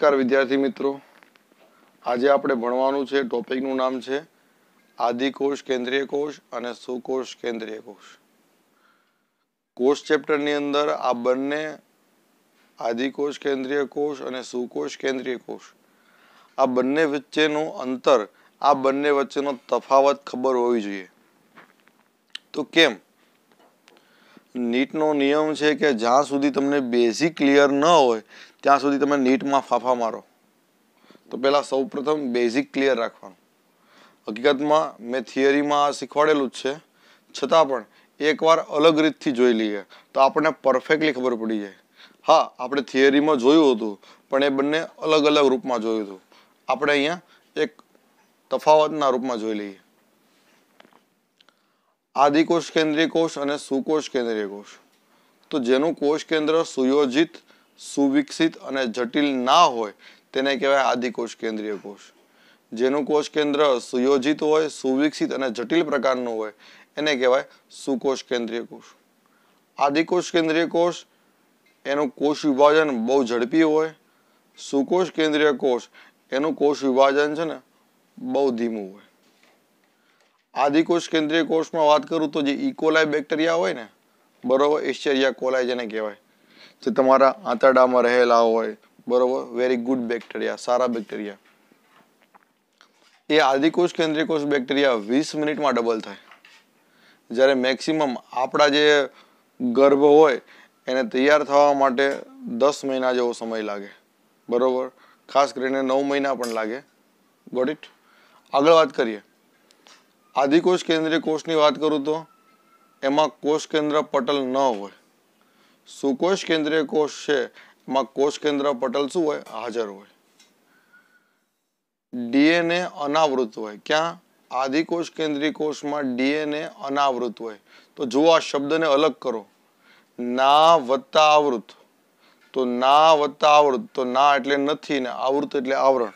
નમસ્કાર વિદ્યાર્થી મિત્રો આજે આપણે ભણવાનું છે ટોપિકનું નામ છે આદિકોષ કેન્દ્રીય કોષ અને સુકોષ કેન્દ્રીય કોષ કોષ ચેપ્ટરની અંદર આ બંને આદિકોષ કેન્દ્રીય કોષ અને સુકોષ કેન્દ્રીય કોષ આ બંને વચ્ચેનું અંતર આ બંને વચ્ચેનો તફાવત ખબર હોવી જોઈએ તો કેમ નીટનો નિયમ છે કે જ્યાં સુધી તમને બેઝિક ક્લિયર ન હોય ત્યાં સુધી તમે નીટમાં ફાફા મારો તો પહેલાં સૌપ્રથમ બેઝિક ક્લિયર રાખવાનું હકીકતમાં મેં થિયરીમાં આ શીખવાડેલું જ છે છતાં પણ એકવાર અલગ રીતથી જોઈ લઈએ તો આપણને પરફેક્ટલી ખબર પડી જાય હા આપણે થિયરીમાં જોયું હતું પણ એ બંને અલગ અલગ રૂપમાં જોયું હતું આપણે અહીંયા એક તફાવતના રૂપમાં જોઈ લઈએ આદિકોષ કેન્દ્રીય કોષ અને સુકોષ કેન્દ્રીય કોષ તો જેનું કોષ કેન્દ્ર સુયોજિત સુવિકસિત અને જટિલ ના હોય તેને કહેવાય આદિકોષ કેન્દ્રીય કોષ જેનું કોષ કેન્દ્ર સુયોજિત હોય સુવિકસિત અને જટિલ પ્રકારનું હોય એને કહેવાય સુકોષ કેન્દ્રીય કોષ આદિકોષ કેન્દ્રીય કોષ એનું કોષ વિભાજન બહુ ઝડપી હોય સુકોષ કેન્દ્રીય કોષ એનું કોષ વિભાજન છે ને બહુ ધીમું હોય આદિકોષ કેન્દ્રીય કોષમાં વાત કરું તો જે ઇકોલાય e. બેક્ટેરિયા હોય ને બરોબર એશ્ચેરિયા કોલાય જેને કહેવાય જે તમારા આંતરડામાં રહેલા હોય બરોબર વેરી ગુડ બેક્ટેરિયા સારા બેક્ટેરિયા એ આદિકોષ કેન્દ્રીકોષ બેક્ટેરિયા વીસ મિનિટમાં ડબલ થાય જ્યારે મેક્સિમમ આપણા જે ગર્ભ હોય એને તૈયાર થવા માટે દસ મહિના જેવો સમય લાગે બરોબર ખાસ કરીને નવ મહિના પણ લાગે ગોટ ઇટ આગળ વાત કરીએ આદિકોષ કેન્દ્રીય કોષની વાત કરું તો એમાં કોષ કેન્દ્ર પટલ ન હોય સુકોષ કેન્દ્રીય કોષ છે એમાં કોષ કેન્દ્ર પટલ શું હોય હાજર હોય ડીએનએ અનાવૃત હોય ક્યાં આદિકોષ કેન્દ્રીય કોષમાં ડીએનએ અનાવૃત હોય તો જુઓ આ શબ્દને અલગ કરો ના વત્તા આવૃત તો ના વત્તા આવૃત તો ના એટલે નથી ને આવૃત એટલે આવરણ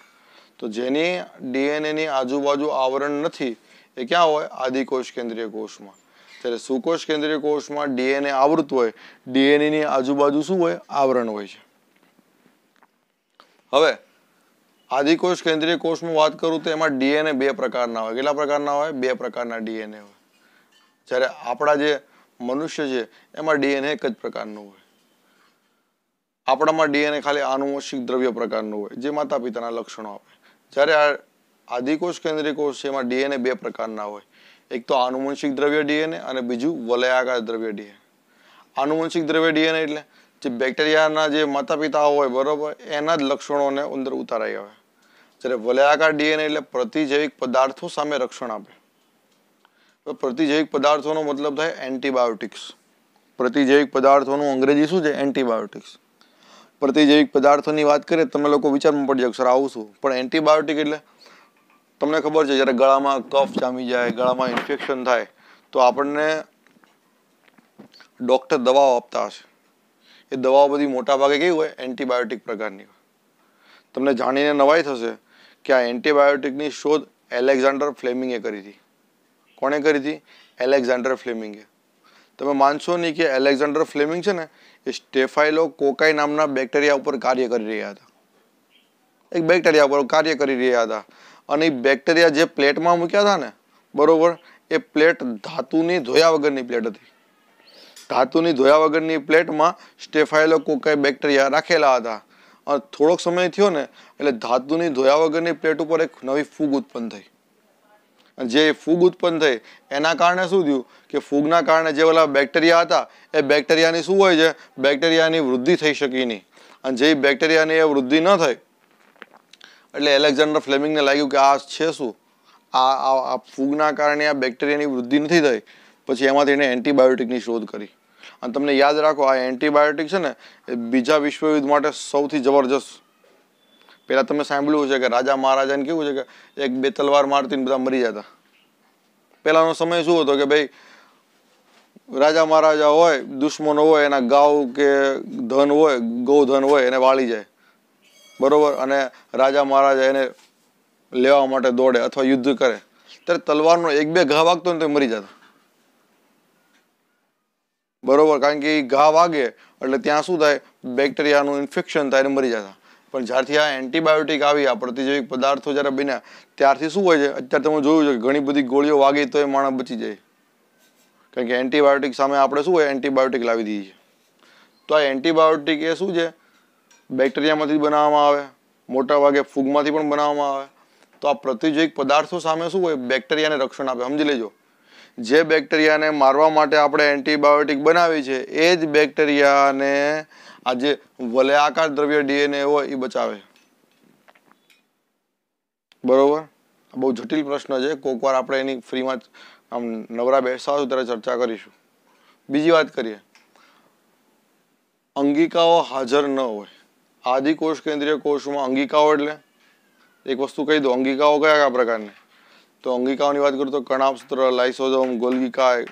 તો જેની ડીએનએની આજુબાજુ આવરણ નથી એ ક્યાં હોય આદિકોષ કેન્દ્રીય કોષમાં ત્યારે સુકોષ કેન્દ્રીય કોષમાં ડીએનએ આવૃત હોય ડીએનએની આજુબાજુ શું હોય આવરણ હોય છે હવે આદિકોષ કેન્દ્રીય કોષમાં વાત કરું તો એમાં ડીએનએ બે પ્રકારના હોય કેટલા પ્રકારના હોય બે પ્રકારના ડીએનએ હોય જ્યારે આપણા જે મનુષ્ય છે એમાં ડીએનએ એક જ પ્રકારનું હોય આપણામાં ડીએનએ ખાલી આનુવંશિક દ્રવ્ય પ્રકારનું હોય જે માતા પિતાના લક્ષણો આપે જ્યારે આ આદિકોષ કેન્દ્રીય કોષ છે એમાં ડીએનએ બે પ્રકારના હોય એક તો આનુવંશિક દ્રવ્ય ડીએનએ અને બીજું વલયાકાર દ્રવ્ય ડીએનએ આનુવંશિક દ્રવ્ય ડીએનએ એટલે જે બેક્ટેરિયાના જે માતા પિતા હોય બરાબર એના જ લક્ષણોને અંદર ઉતારાઈ આવે જ્યારે વલયાકાર ડીએનએ એટલે પ્રતિજૈવિક પદાર્થો સામે રક્ષણ આપે પ્રતિજૈવિક પદાર્થોનો મતલબ થાય એન્ટીબાયોટિક્સ પ્રતિજૈવિક પદાર્થોનું અંગ્રેજી શું છે એન્ટીબાયોટિક્સ પ્રતિજૈવિક પદાર્થોની વાત કરીએ તમે લોકો વિચારમાં પડી જશો આવું શું પણ એન્ટીબાયોટિક એટલે તમને ખબર છે જ્યારે ગળામાં કફ જામી જાય ગળામાં ઇન્ફેક્શન થાય તો આપણને ડૉક્ટર દવાઓ આપતા હશે એ દવાઓ બધી મોટાભાગે કેવી હોય એન્ટીબાયોટિક પ્રકારની તમને જાણીને નવાઈ થશે કે આ એન્ટીબાયોટિકની શોધ એલેક્ઝાન્ડર ફ્લેમિંગે કરી હતી કોણે કરી હતી એલેક્ઝાન્ડર ફ્લેમિંગે તમે માનશો નહીં કે એલેક્ઝાન્ડર ફ્લેમિંગ છે ને એ સ્ટેફાઇલો કોકાઈ નામના બેક્ટેરિયા ઉપર કાર્ય કરી રહ્યા હતા એક બેક્ટેરિયા ઉપર કાર્ય કરી રહ્યા હતા અને એ બેક્ટેરિયા જે પ્લેટમાં મૂક્યા હતા ને બરાબર એ પ્લેટ ધાતુની ધોયા વગરની પ્લેટ હતી ધાતુની ધોયા વગરની પ્લેટમાં સ્ટેફાઇલો કોકાઈ બેક્ટેરિયા રાખેલા હતા અને થોડોક સમય થયો ને એટલે ધાતુની ધોયા વગરની પ્લેટ ઉપર એક નવી ફૂગ ઉત્પન્ન થઈ જે ફૂગ ઉત્પન્ન થઈ એના કારણે શું થયું કે ફૂગના કારણે જે ઓલા બેક્ટેરિયા હતા એ બેક્ટેરિયાની શું હોય છે બેક્ટેરિયાની વૃદ્ધિ થઈ શકી નહીં અને જે બેક્ટેરિયાની એ વૃદ્ધિ ન થઈ એટલે એલેક્ઝાન્ડર ફ્લેમિંગને લાગ્યું કે આ છે શું આ આ ફૂગના કારણે આ બેક્ટેરિયાની વૃદ્ધિ નથી થઈ પછી એમાંથી એણે એન્ટીબાયોટિકની શોધ કરી અને તમને યાદ રાખો આ એન્ટીબાયોટિક છે ને એ બીજા વિશ્વયુદ્ધ માટે સૌથી જબરજસ્ત પહેલાં તમે સાંભળ્યું છે કે રાજા મહારાજાને કેવું છે કે એક બે તલવાર મારતીને બધા મરી જતા પહેલાંનો સમય શું હતો કે ભાઈ રાજા મહારાજા હોય દુશ્મનો હોય એના ગાઉ કે ધન હોય ગૌધન હોય એને વાળી જાય બરોબર અને રાજા મહારાજા એને લેવા માટે દોડે અથવા યુદ્ધ કરે ત્યારે તલવારનો એક બે ઘા વાગતો ને તો મરી જતો બરોબર કારણ કે ઘા વાગે એટલે ત્યાં શું થાય બેક્ટેરિયાનું ઇન્ફેક્શન થાય ને મરી જતા પણ જ્યારથી આ એન્ટીબાયોટિક આવી આ પ્રતિજૈવિક પદાર્થો જ્યારે બન્યા ત્યારથી શું હોય છે અત્યારે તમે જોયું છે કે ઘણી બધી ગોળીઓ વાગી તો એ માણસ બચી જાય કારણ કે એન્ટીબાયોટિક સામે આપણે શું હોય એન્ટીબાયોટિક લાવી દીધી છે તો આ એન્ટીબાયોટિક એ શું છે બેક્ટેરિયામાંથી બનાવવામાં આવે મોટા ભાગે ફૂગમાંથી પણ બનાવવામાં આવે તો આ પ્રતિજૈવિક પદાર્થો સામે શું હોય બેક્ટેરિયાને રક્ષણ આપે સમજી લેજો જે બેક્ટેરિયાને મારવા માટે આપણે એન્ટીબાયોટિક બનાવી છે એ જ બેક્ટેરિયાને આ જે વલયાકાર દ્રવ્ય ડીએનએ હોય એ બચાવે બરોબર બહુ જટિલ પ્રશ્ન છે વાર આપણે એની ફ્રીમાં આમ નવરા બેસાશું ત્યારે ચર્ચા કરીશું બીજી વાત કરીએ અંગિકાઓ હાજર ન હોય આદિકોષ કેન્દ્રીય કોષમાં અંગિકાઓ એટલે એક વસ્તુ કહી દો અંગિકાઓ કયા કયા પ્રકારની તો અંગિકાઓની વાત કરું તો કણાપસ્ત્ર લાઇસોઝોમ ગોલગીકાય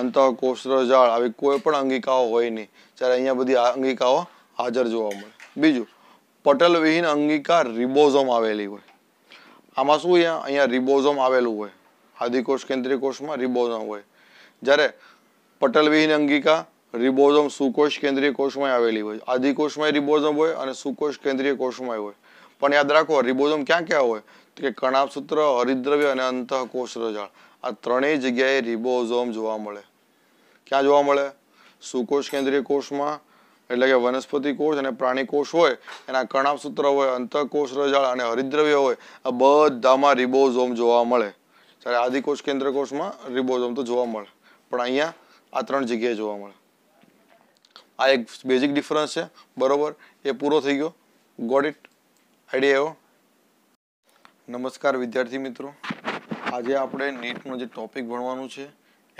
અંતઃકોષરજાળ આવી કોઈ પણ અંગિકાઓ હોય નહીં જ્યારે અહીંયા બધી અંગિકાઓ હાજર જોવા મળે બીજું પટલ વિહીન અંગિકા રિબોઝોમ આવેલી હોય આમાં શું અહીંયા અહીંયા રિબોઝોમ આવેલું હોય આદિકોષ કેન્દ્રીય કોષમાં રિબોઝોમ હોય જ્યારે પટલ વિહીન અંગિકા રિબોઝોમ સુકોષ કેન્દ્રીય કોષમાં આવેલી હોય આધિકોષમાં રિબોઝોમ હોય અને સુકોષ કેન્દ્રીય કોષમાં હોય પણ યાદ રાખો રિબોઝોમ ક્યાં ક્યાં હોય તો કે કણાપસૂત્ર હરિદ્રવ્ય અને અંતઃકોષ રજાળ આ ત્રણેય જગ્યાએ રિબોઝોમ જોવા મળે ક્યાં જોવા મળે સુકોષ કેન્દ્રીય કોષમાં એટલે કે વનસ્પતિ કોષ અને પ્રાણી કોષ હોય એના કણાપસૂત્ર હોય અંતઃકોષ રજાળ અને હરિદ્રવ્ય હોય આ બધામાં રિબોઝોમ જોવા મળે જ્યારે આદિકોષ કેન્દ્ર કોષમાં રિબોઝોમ તો જોવા મળે પણ અહીંયા આ ત્રણ જગ્યાએ જોવા મળે આ એક બેઝિક ડિફરન્સ છે બરાબર એ પૂરો થઈ ગયો ગોડ ઇટ આઈડિયા એવો નમસ્કાર વિદ્યાર્થી મિત્રો આજે આપણે નેટનું જે ટોપિક ભણવાનું છે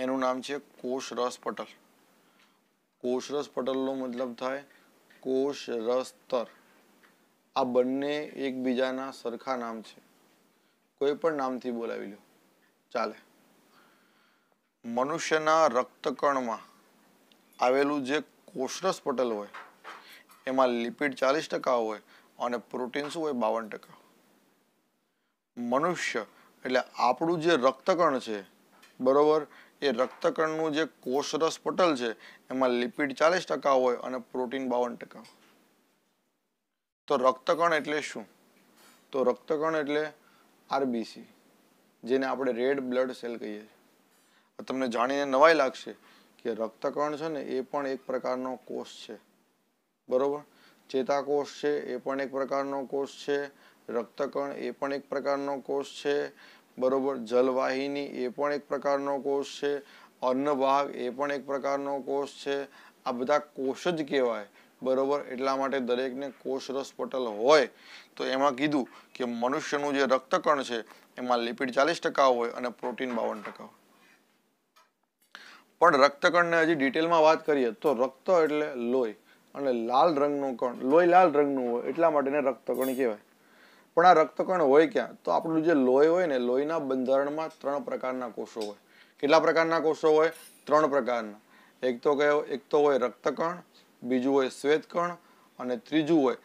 એનું નામ છે કોષ રસ પટલ કોષ રસ પટલનો મતલબ થાય કોષ રસ તર આ બંને એકબીજાના સરખા નામ છે કોઈ પણ નામથી બોલાવી લો ચાલે મનુષ્યના રક્તકણમાં આવેલું જે કોષરસ પટલ હોય એમાં લિપિડ ચાલીસ ટકા હોય અને પ્રોટીન શું હોય બાવન ટકા મનુષ્ય એટલે આપણું જે રક્તકણ છે બરોબર એ રક્તકણનું જે કોષરસ પટલ છે એમાં લિપિડ ચાલીસ ટકા હોય અને પ્રોટીન બાવન ટકા તો રક્તકણ એટલે શું તો રક્તકણ એટલે આરબીસી જેને આપણે રેડ બ્લડ સેલ કહીએ છીએ તમને જાણીને નવાઈ લાગશે કે રક્તકણ છે ને એ પણ એક પ્રકારનો કોષ છે બરોબર ચેતાકોષ છે એ પણ એક પ્રકારનો કોષ છે રક્તકણ એ પણ એક પ્રકારનો કોષ છે બરોબર જલવાહિની એ પણ એક પ્રકારનો કોષ છે અન્નભાગ એ પણ એક પ્રકારનો કોષ છે આ બધા કોષ જ કહેવાય બરાબર એટલા માટે દરેકને કોષરસ પટલ હોય તો એમાં કીધું કે મનુષ્યનું જે રક્તકણ છે એમાં લિપિડ ચાલીસ ટકા હોય અને પ્રોટીન બાવન ટકા હોય પણ રક્તકણને હજી ડિટેલમાં વાત કરીએ તો રક્ત એટલે લોહી અને લાલ રંગનું કણ લોહી લાલ રંગનું હોય એટલા માટેને રક્તકણ કહેવાય પણ આ રક્તકણ હોય ક્યાં તો આપણું જે લોહી હોય ને લોહીના બંધારણમાં ત્રણ પ્રકારના કોષો હોય કેટલા પ્રકારના કોષો હોય ત્રણ પ્રકારના એક તો કયો એક તો હોય રક્તકણ બીજું હોય શ્વેતકણ અને ત્રીજું હોય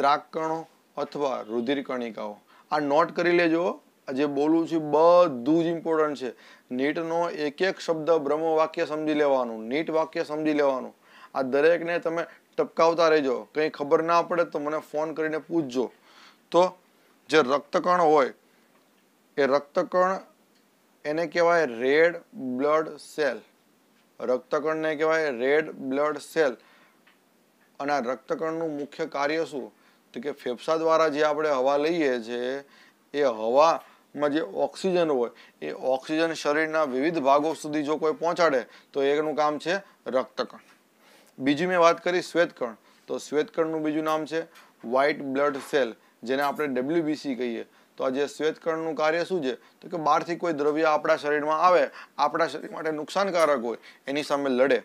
ત્રાકકણો અથવા રુધિર કણિકાઓ આ નોટ કરી લેજો જે બોલું છું બધું જ ઇમ્પોર્ટન્ટ છે નીટનો એક એક શબ્દ બ્રહ્મ વાક્ય સમજી લેવાનું નીટ વાક્ય સમજી લેવાનું આ દરેકને તમે ટપકાવતા રહેજો કંઈ ખબર ના પડે તો મને ફોન કરીને પૂછજો તો જે રક્તકણ હોય એ રક્તકણ એને કહેવાય રેડ બ્લડ સેલ રક્તકણને કહેવાય રેડ બ્લડ સેલ અને આ રક્તકણનું મુખ્ય કાર્ય શું તો કે ફેફસા દ્વારા જે આપણે હવા લઈએ છીએ એ હવા માં જે ઓક્સિજન હોય એ ઓક્સિજન શરીરના વિવિધ ભાગો સુધી જો કોઈ પહોંચાડે તો એનું કામ છે રક્તકણ બીજી મેં વાત કરી શ્વેતકણ તો શ્વેતકણનું બીજું નામ છે વ્હાઇટ બ્લડ સેલ જેને આપણે ડબલ્યુબીસી કહીએ તો આજે જે શ્વેતકણનું કાર્ય શું છે તો કે બહારથી કોઈ દ્રવ્ય આપણા શરીરમાં આવે આપણા શરીર માટે નુકસાનકારક હોય એની સામે લડે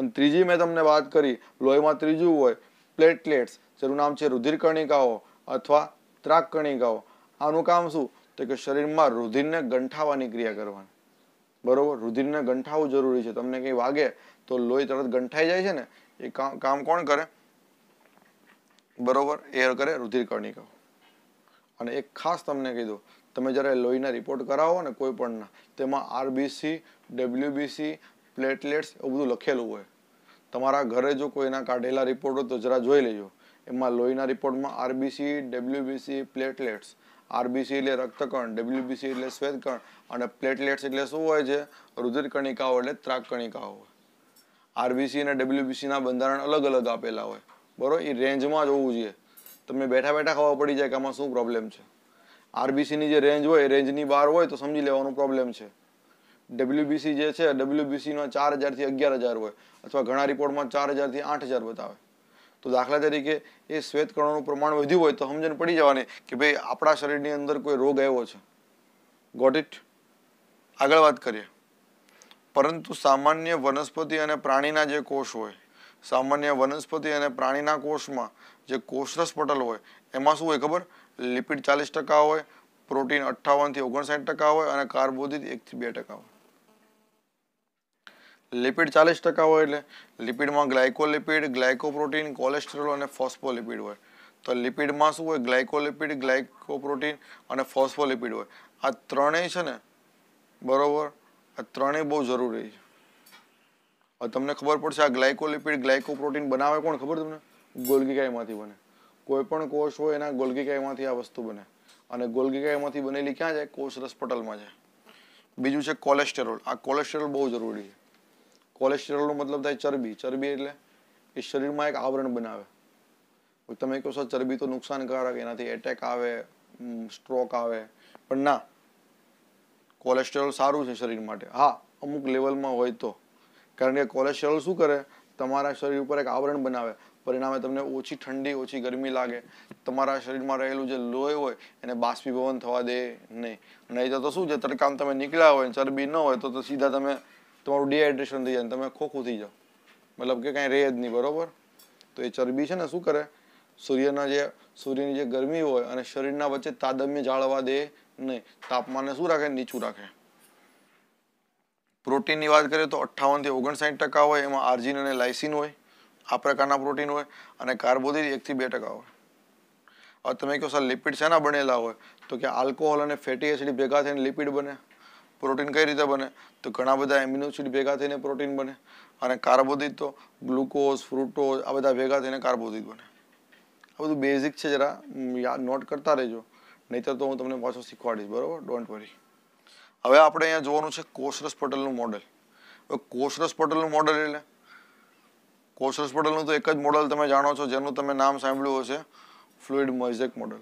અને ત્રીજી મેં તમને વાત કરી લોહીમાં ત્રીજું હોય પ્લેટલેટ્સ જેનું નામ છે રુધિરકર્ણિકાઓ અથવા ત્રાકકર્ણિકાઓ આનું કામ શું તો કે શરીરમાં રુધિરને ગંઠાવવાની ક્રિયા કરવાની બરોબર રુધિરને ગંઠાવવું જરૂરી છે તમને કંઈ વાગે તો લોહી તરત ગંઠાઈ જાય છે ને એ કામ કોણ કરે બરોબર એ કરે રુધિર કણિકાઓ અને એક ખાસ તમને કહી દઉં તમે જ્યારે લોહીના રિપોર્ટ કરાવો ને કોઈ પણના તેમાં આરબીસી ડબલ્યુબીસી પ્લેટલેટ્સ એવું બધું લખેલું હોય તમારા ઘરે જો કોઈના કાઢેલા રિપોર્ટ હોય તો જરા જોઈ લેજો એમાં લોહીના રિપોર્ટમાં આરબીસી ડબલ્યુબીસી પ્લેટલેટ્સ આરબીસી એટલે રક્તકણ ડબલ્યુબીસી એટલે શ્વેતકણ અને પ્લેટલેટ્સ એટલે શું હોય છે રુધિર કણિકાઓ એટલે ત્રાક કણિકાઓ હોય આરબીસી અને ડબલ્યુબીસીના બંધારણ અલગ અલગ આપેલા હોય બરાબર એ રેન્જમાં જ હોવું જોઈએ તમને બેઠા બેઠા ખબર પડી જાય કે આમાં શું પ્રોબ્લેમ છે આરબીસીની જે રેન્જ હોય એ રેન્જની બહાર હોય તો સમજી લેવાનું પ્રોબ્લેમ છે ડબલ્યુબીસી જે છે ડબલ્યુબીસીમાં ચાર હજારથી અગિયાર હજાર હોય અથવા ઘણા રિપોર્ટમાં ચાર હજારથી આઠ હજાર બતાવે તો દાખલા તરીકે એ શ્વેત કણોનું પ્રમાણ વધ્યું હોય તો સમજણ પડી જવાની કે ભાઈ આપણા શરીરની અંદર કોઈ રોગ આવ્યો છે ગોટ ઇટ આગળ વાત કરીએ પરંતુ સામાન્ય વનસ્પતિ અને પ્રાણીના જે કોષ હોય સામાન્ય વનસ્પતિ અને પ્રાણીના કોષમાં જે કોષરસ પટલ હોય એમાં શું હોય ખબર લિપિડ ચાલીસ ટકા હોય પ્રોટીન અઠ્ઠાવનથી ઓગણસાઠ ટકા હોય અને કાર્બોદિત એકથી બે ટકા હોય લિપિડ ચાલીસ ટકા હોય એટલે લિપિડમાં ગ્લાયકોલિપિડ ગ્લાયકોપ્રોટીન કોલેસ્ટ્રોલ અને ફોસ્ફોલિપિડ હોય તો લિપિડમાં શું હોય ગ્લાયકોલિપિડ ગ્લાયકોપ્રોટીન અને ફોસ્ફોલિપિડ હોય આ ત્રણેય છે ને બરાબર આ ત્રણેય બહુ જરૂરી છે તમને ખબર પડશે આ ગ્લાયકોલિપિડ ગ્લાયકોપ્રોટીન બનાવે કોણ ખબર તમને ગોલગીકાઈમાંથી બને કોઈ પણ કોષ હોય એના ગોલગીકાઈમાંથી આ વસ્તુ બને અને ગોલગીકાઈમાંથી બનેલી ક્યાં છે કોષ રસપટલમાં છે બીજું છે કોલેસ્ટેરોલ આ કોલેસ્ટેરોલ બહુ જરૂરી છે કોલેસ્ટ્રોલનો મતલબ થાય ચરબી ચરબી એટલે એ શરીરમાં એક આવરણ બનાવે તમે કહો સર ચરબી તો નુકસાનકારક એનાથી એટેક આવે સ્ટ્રોક આવે પણ ના કોલેસ્ટ્રોલ સારું છે શરીર માટે હા અમુક લેવલમાં હોય તો કારણ કે કોલેસ્ટ્રોલ શું કરે તમારા શરીર ઉપર એક આવરણ બનાવે પરિણામે તમને ઓછી ઠંડી ઓછી ગરમી લાગે તમારા શરીરમાં રહેલું જે લોહી હોય એને બાષ્પીભવન થવા દે નહીં નહીં તો શું છે તડકામાં તમે નીકળ્યા હોય ચરબી ન હોય તો સીધા તમે તમારું ડિહાઇડ્રેશન થઈ જાય તમે ખોખું થઈ જાઓ મતલબ કે કાંઈ રહે જ નહીં બરાબર તો એ ચરબી છે ને શું કરે સૂર્યના જે સૂર્યની જે ગરમી હોય અને શરીરના વચ્ચે તાદમ્ય જાળવા દે નહીં તાપમાનને શું રાખે નીચું રાખે પ્રોટીનની વાત કરીએ તો અઠ્ઠાવનથી ઓગણસાઠ ટકા હોય એમાં આર્જિન અને લાઇસિન હોય આ પ્રકારના પ્રોટીન હોય અને કાર્બોદિલ એકથી બે ટકા હોય હવે તમે કહો સર લિપિડ શેના બનેલા હોય તો કે આલ્કોહોલ અને ફેટી એસિડ ભેગા થઈને લિપિડ બને પ્રોટીન કઈ રીતે બને તો ઘણા બધા એમિનોસિડ ભેગા થઈને પ્રોટીન બને અને કાર્બોદિત તો ગ્લુકોઝ ફ્રુટોઝ આ બધા ભેગા થઈને કાર્બોદિત બને આ બધું બેઝિક છે જરા યાદ નોટ કરતા રહેજો નહીતર તો હું તમને પાછો શીખવાડીશ બરાબર ડોન્ટ વરી હવે આપણે અહીંયા જોવાનું છે કોષરસ પટલનું મોડલ હવે કોષરસ પટલનું મોડલ એટલે કોષરસ પટલનું તો એક જ મોડલ તમે જાણો છો જેનું તમે નામ સાંભળ્યું હશે ફ્લુઇડ મઝેક મોડલ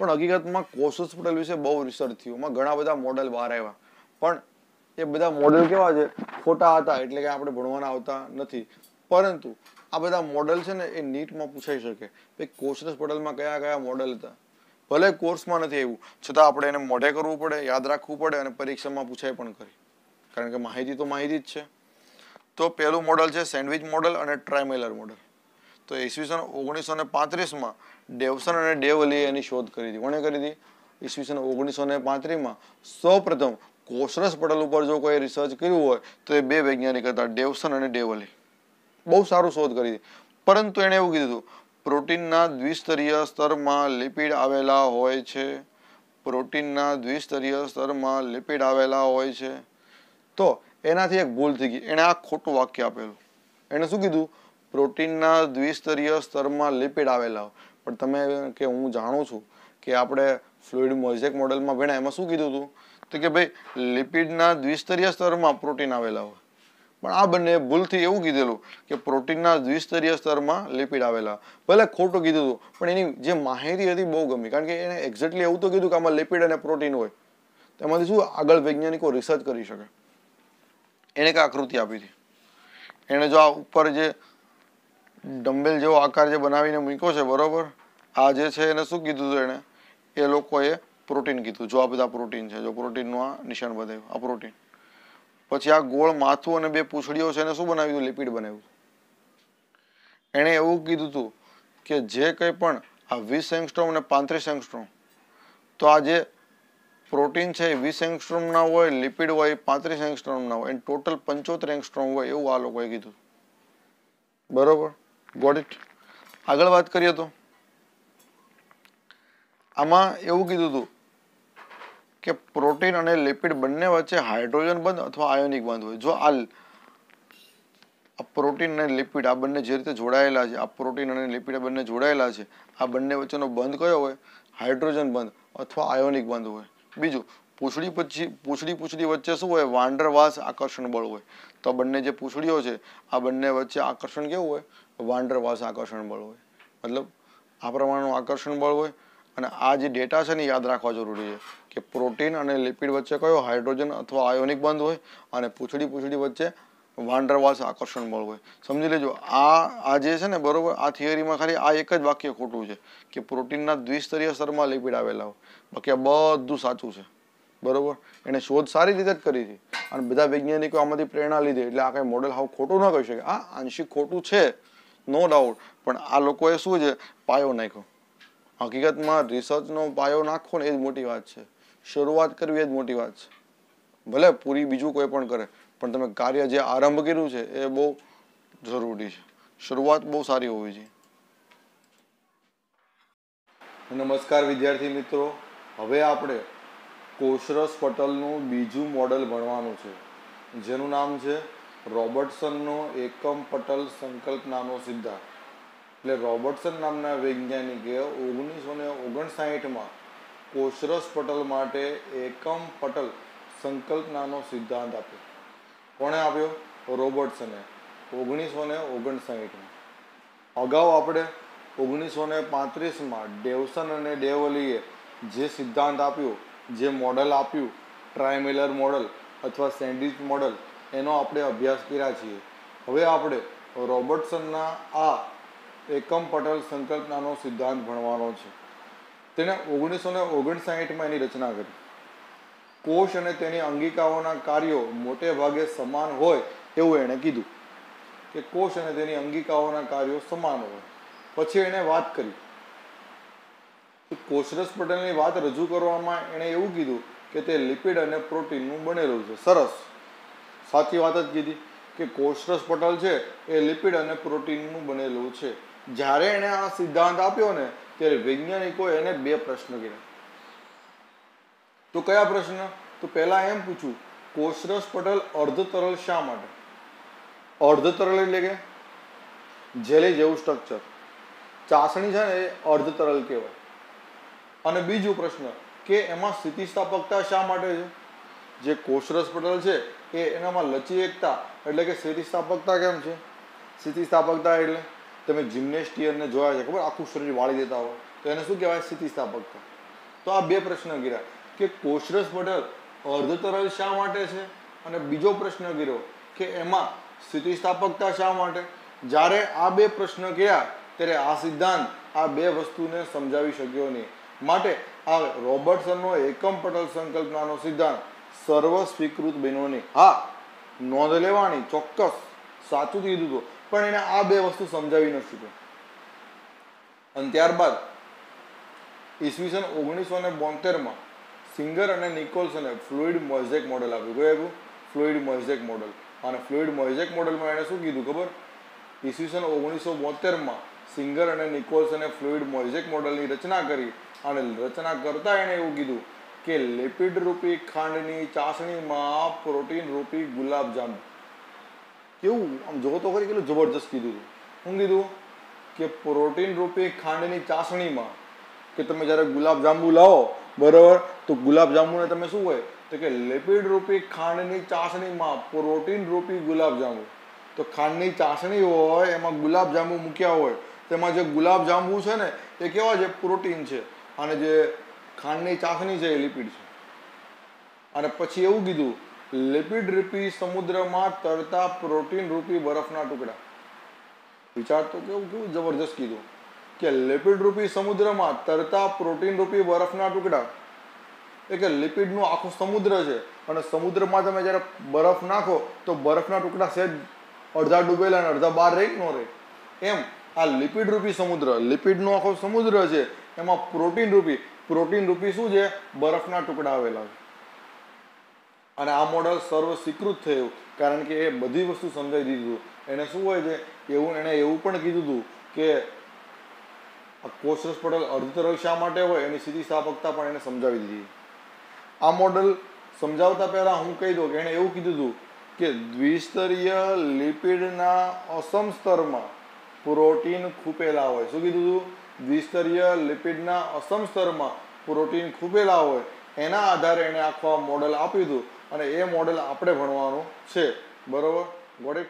પણ હકીકતમાં કોષરસ પટેલ વિશે બહુ રિસર્ચ થયું એમાં ઘણા બધા મોડલ બહાર આવ્યા પણ એ બધા મોડલ કેવા છે ખોટા હતા એટલે કે આપણે ભણવાના આવતા નથી પરંતુ આ બધા મોડલ છે ને એ નીટમાં પૂછાઈ શકે કે કોર્સરસ મોડલમાં કયા કયા મોડલ હતા ભલે કોર્સમાં નથી આવ્યું છતાં આપણે એને મોઢે કરવું પડે યાદ રાખવું પડે અને પરીક્ષામાં પૂછાય પણ કરી કારણ કે માહિતી તો માહિતી જ છે તો પહેલું મોડલ છે સેન્ડવિચ મોડલ અને ટ્રાયમેલર મોડલ તો ઈસવીસન ઓગણીસો ને પાંત્રીસમાં ડેવસન અને ડેવલીએ એની શોધ કરી હતી કોણે કરી હતી ઈસવીસન ઓગણીસો ને પાંત્રીસમાં સૌપ્રથમ કોશરસ પટલ ઉપર જો કોઈ રિસર્ચ કર્યું હોય તો એ બે વૈજ્ઞાનિક હતા ડેવસન અને ડેવલી બહુ સારું શોધ કરી પરંતુ એણે એવું કીધું પ્રોટીનના દ્વિસ્તરીય સ્તરમાં લિપિડ આવેલા હોય છે પ્રોટીનના દ્વિસ્તરીય સ્તરમાં લિપિડ આવેલા હોય છે તો એનાથી એક ભૂલ થઈ ગઈ એણે આ ખોટું વાક્ય આપેલું એણે શું કીધું પ્રોટીનના દ્વિસ્તરીય સ્તરમાં લિપિડ આવેલા હોય પણ તમે કે હું જાણું છું કે આપણે ફ્લુઇડ મોઝેક મોડેલમાં ભણ્યા એમાં શું કીધું હતું તો કે ભાઈ લિપિડના દ્વિસ્તરીય સ્તરમાં પ્રોટીન આવેલા હોય પણ આ બંને ભૂલથી એવું કીધેલું કે પ્રોટીનના દ્વિસ્તરીય સ્તરમાં લિપિડ આવેલા ભલે ખોટું કીધું હતું પણ એની જે માહિતી હતી બહુ ગમી કારણ કે એણે એક્ઝેક્ટલી એવું તો કીધું કે આમાં લિપિડ અને પ્રોટીન હોય તેમાંથી શું આગળ વૈજ્ઞાનિકો રિસર્ચ કરી શકે એણે કઈ આકૃતિ આપી હતી એણે જો આ ઉપર જે ડમ્બેલ જેવો આકાર જે બનાવીને મૂક્યો છે બરોબર આ જે છે એને શું કીધું હતું એણે એ લોકોએ પ્રોટીન કીધું જો આ બધા પ્રોટીન છે જો પ્રોટીનમાં નિશાન બતાવ્યું આ પ્રોટીન પછી આ ગોળ માથું અને બે પૂછડીઓ છે એને શું બનાવ્યું હતું લિપિડ બનાવ્યું એણે એવું કીધું હતું કે જે કંઈ પણ આ વીસ એંગસ્ટ્રોમ અને પાંત્રીસ એંગસ્ટ્રોમ તો આ જે પ્રોટીન છે એ વીસ એંગસ્ટ્રોમના હોય લિપિડ હોય પાંત્રીસ એંગસ્ટ્રોમના હોય એને ટોટલ પંચોતેર એંગસ્ટ્રોમ હોય એવું આ લોકોએ કીધું બરોબર ગોડ ઇટ આગળ વાત કરીએ તો આમાં એવું કીધું હતું કે પ્રોટીન અને લિપિડ બંને વચ્ચે હાઇડ્રોજન બંધ અથવા આયોનિક બંધ હોય જો આ પ્રોટીન અને લિપિડ આ બંને જે રીતે જોડાયેલા છે આ પ્રોટીન અને લિપિડ આ બંને જોડાયેલા છે આ બંને વચ્ચેનો બંધ કયો હોય હાઇડ્રોજન બંધ અથવા આયોનિક બંધ હોય બીજું પૂછડી પછી પૂછડી પૂછડી વચ્ચે શું હોય વાંડરવાસ આકર્ષણ બળ હોય તો બંને જે પૂછડીઓ છે આ બંને વચ્ચે આકર્ષણ કેવું હોય વાંડરવાસ આકર્ષણ બળ હોય મતલબ આ પ્રમાણનું આકર્ષણ બળ હોય અને આ જે ડેટા છે ને યાદ રાખવા જરૂરી છે કે પ્રોટીન અને લિપિડ વચ્ચે કયો હાઇડ્રોજન અથવા આયોનિક બંધ હોય અને પૂંછડી પૂંછડી વચ્ચે વાંડરવાસ આકર્ષણ બળ હોય સમજી લેજો આ આ જે છે ને બરાબર આ થિયરીમાં ખાલી આ એક જ વાક્ય ખોટું છે કે પ્રોટીનના દ્વિસ્તરીય સ્તરમાં લિપિડ આવેલા હોય બાકી આ બધું સાચું છે બરાબર એણે શોધ સારી રીતે જ કરી હતી અને બધા વૈજ્ઞાનિકો આમાંથી પ્રેરણા લીધી એટલે આ કંઈ મોડેલ હાવ ખોટું ન કહી શકે આ આંશિક ખોટું છે નો ડાઉટ પણ આ લોકોએ શું છે પાયો નાખ્યો હકીકતમાં રિસર્ચનો પાયો નાખો ને એ જ મોટી વાત છે શરૂઆત કરવી એ જ મોટી વાત છે ભલે પૂરી બીજું કોઈ પણ કરે પણ તમે કાર્ય જે આરંભ કર્યું છે એ બહુ જરૂરી છે શરૂઆત બહુ સારી હોવી જોઈએ નમસ્કાર વિદ્યાર્થી મિત્રો હવે આપણે કોશરસ પટલનું બીજું મોડલ ભણવાનું છે જેનું નામ છે રોબર્ટસનનો એકમ પટલ સંકલ્પનાનો સિદ્ધાંત એટલે રોબર્ટસન નામના વૈજ્ઞાનિકે ઓગણીસો ને ઓગણસાઠમાં કોશરસ પટલ માટે એકમ પટલ સંકલ્પનાનો સિદ્ધાંત આપ્યો કોણે આપ્યો રોબર્ટસને ઓગણીસો ને ઓગણસાઠમાં અગાઉ આપણે ઓગણીસો ને પાંત્રીસમાં ડેવસન અને ડેવલીએ જે સિદ્ધાંત આપ્યો જે મોડલ આપ્યું ટ્રાયમેલર મોડલ અથવા સેન્ડવિચ મોડલ એનો આપણે અભ્યાસ કર્યા છીએ હવે આપણે રોબર્ટસનના આ એકમ પટલ સંકલ્પનાનો સિદ્ધાંત ભણવાનો છે તેણે ઓગણીસો ને ઓગણસાઠમાં એની રચના કરી કોષ અને તેની અંગિકાઓના કાર્યો મોટે ભાગે સમાન હોય એવું એણે કીધું કે કોષ અને તેની અંગિકાઓના કાર્યો સમાન હોય પછી એણે વાત કરી કોશરસ પટેલની વાત રજૂ કરવામાં એણે એવું કીધું કે તે લિપિડ અને પ્રોટીનનું બનેલું છે સરસ સાચી વાત જ કીધી કે કોશરસ પટલ છે એ લિપિડ અને પ્રોટીનનું બનેલું છે જ્યારે એને આ સિદ્ધાંત આપ્યો ને ત્યારે વૈજ્ઞાનિકોએ એને બે પ્રશ્ન કર્યા તો કયા પ્રશ્ન તો પહેલા એમ પૂછ્યું કોષરસ પટલ અર્ધ તરલ શા માટે અર્ધ તરલ એટલે કે જેલી જેવું સ્ટ્રક્ચર ચાસણી છે ને એ અર્ધ તરલ કહેવાય અને બીજો પ્રશ્ન કે એમાં સ્થિતિસ્થાપકતા શા માટે છે જે કોષરસ પટલ છે એ એનામાં લચી એકતા એટલે કે સ્થિતિસ્થાપકતા કેમ છે સ્થિતિસ્થાપકતા એટલે તમે જિમ્નેસ્ટિયનને જોયા છે ખબર આખું શરીર વાળી દેતા હોય તો એને શું કહેવાય સ્થિતિસ્થાપકતા તો આ બે પ્રશ્ન ગીરા કે કોશરસ પટલ અર્ધ તરલ શા માટે છે અને બીજો પ્રશ્ન ગીરો કે એમાં સ્થિતિસ્થાપકતા શા માટે જ્યારે આ બે પ્રશ્ન ગયા ત્યારે આ સિદ્ધાંત આ બે વસ્તુને સમજાવી શક્યો નહીં માટે આ રોબર્ટસનનો એકમ પટલ સંકલ્પનાનો સિદ્ધાંત સર્વ સ્વીકૃત બહેનોની હા નોંધ લેવાની ચોક્કસ સાચું કીધું હતું પણ એને આ બે વસ્તુ સમજાવી ન શક્યો અને ત્યારબાદ ઈસવીસન ઓગણીસો ને બોતેરમાં સિંગર અને નિકોલ્સને ફ્લુઇડ મોઝેક મોડલ આપ્યું કયું આપ્યું ફ્લુઇડ મોઝેક મોડલ અને ફ્લુઇડ મોઝેક મોડલમાં એણે શું કીધું ખબર ઈસવીસન ઓગણીસો બોતેરમાં સિંગર અને નિકોલ્સને ફ્લુઇડ મોઝેક મોડલની રચના કરી અને રચના કરતાં એણે એવું કીધું કે લેપિડ રૂપી ખાંડની ચાસણીમાં પ્રોટીન રૂપી ગુલાબજાંબુ કેવું આમ જોવો તો ખરી કેટલું જબરજસ્ત કીધું હતું શું કીધું કે પ્રોટીન રૂપે ખાંડની ચાસણીમાં કે તમે જ્યારે ગુલાબજાંબુ લાવો બરાબર તો ગુલાબજાંબુને તમે શું હોય તો કે લિપિડ રૂપી ખાંડની ચાસણીમાં પ્રોટીન રૂપી ગુલાબજાંબુ તો ખાંડની ચાસણી હોય એમાં ગુલાબજાંબુ મૂક્યા હોય તેમાં જે ગુલાબજાંબુ છે ને એ કેવા છે પ્રોટીન છે અને જે ખાંડની ચાસણી છે એ લિપિડ છે અને પછી એવું કીધું લિપિડ રૂપી સમુદ્રમાં તરતા પ્રોટીન રૂપી બરફના ટુકડા વિચાર તો કેવું કેવું જબરજસ્ત કીધું કે લિપિડ રૂપી સમુદ્રમાં તરતા પ્રોટીન રૂપી બરફના ટુકડા એટલે કે લિપિડનું આખું સમુદ્ર છે અને સમુદ્રમાં તમે જ્યારે બરફ નાખો તો બરફના ટુકડા સહેજ અડધા ડૂબેલા અને અડધા બહાર રહે ન રહે એમ આ લિપિડ રૂપી સમુદ્ર લિપિડનો આખો સમુદ્ર છે એમાં પ્રોટીન રૂપી પ્રોટીન રૂપી શું છે બરફના ટુકડા આવેલા છે અને આ મોડલ સર્વ સ્વીકૃત થયું કારણ કે એ બધી વસ્તુ સમજાવી દીધું એને શું હોય છે એવું એણે એવું પણ કીધું હતું કે કોષરસ પટલ અર્ધતરલ શા માટે હોય એની સ્થિતિસ્થાપકતા પણ એને સમજાવી દીધી આ મોડલ સમજાવતા પહેલાં હું કહી દઉં કે એણે એવું કીધું હતું કે દ્વિસ્તરીય લિપિડના અસમ સ્તરમાં પ્રોટીન ખૂપેલા હોય શું કીધું હતું દ્વિસ્તરીય લિપિડના અસમ સ્તરમાં પ્રોટીન ખૂપેલા હોય એના આધારે એણે આખું મોડલ આપ્યું હતું અને એ મોડેલ આપણે ભણવાનું છે બરાબર ગોડ